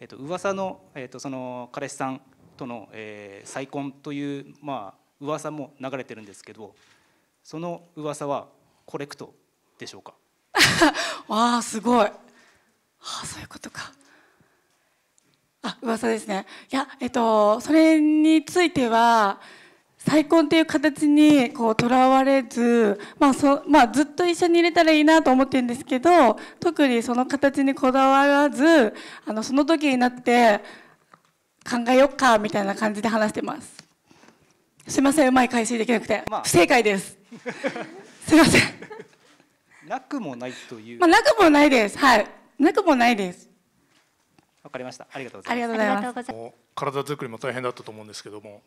えっと噂のえっとその彼氏さんとの、えー、再婚というまあ噂も流れてるんですけどその噂はコレクトでしょうか わあすごいあそういうことかあ噂ですねいやえっとそれについては再婚っていう形にこうとらわれず、まあそまあ、ずっと一緒にいれたらいいなと思ってるんですけど特にその形にこだわらずあのその時になって考えよっかみたいな感じで話してますすいませんうまい回収できなくて、まあ、不正解です すいませんなくもないという、まあ、なくもないですはいなくもないですわかりましたありがとうございますありがとうございます体作りも大変だったと思うんですけども、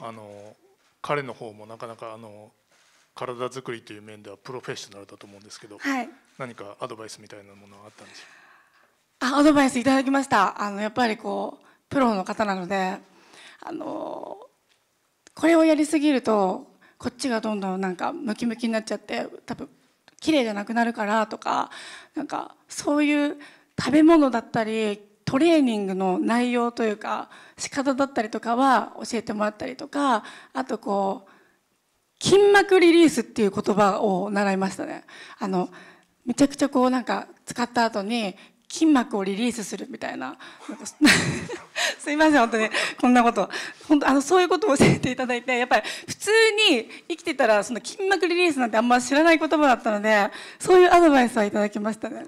あの彼の方もなかなかあの体作りという面ではプロフェッショナルだと思うんですけど、はい、何かアドバイスみたいなものはあったんでしょあアドバイスいただきましたあのやっぱりこうプロの方なのであのこれをやりすぎるとこっちがどんどんなんかムキムキになっちゃって多分綺麗じゃなくなるからとかなんかそういう食べ物だったりトレーニングの内容というか仕方だったりとかは教えてもらったりとかあとこう筋膜リリースっていう言葉を習いましたねあのめちゃくちゃこうなんか使った後に筋膜をリリースするみたいな すいません本当にこんなこと本当あのそういうことを教えていただいてやっぱり普通に生きてたらその筋膜リリースなんてあんま知らない言葉だったのでそういうアドバイスはいただきましたね。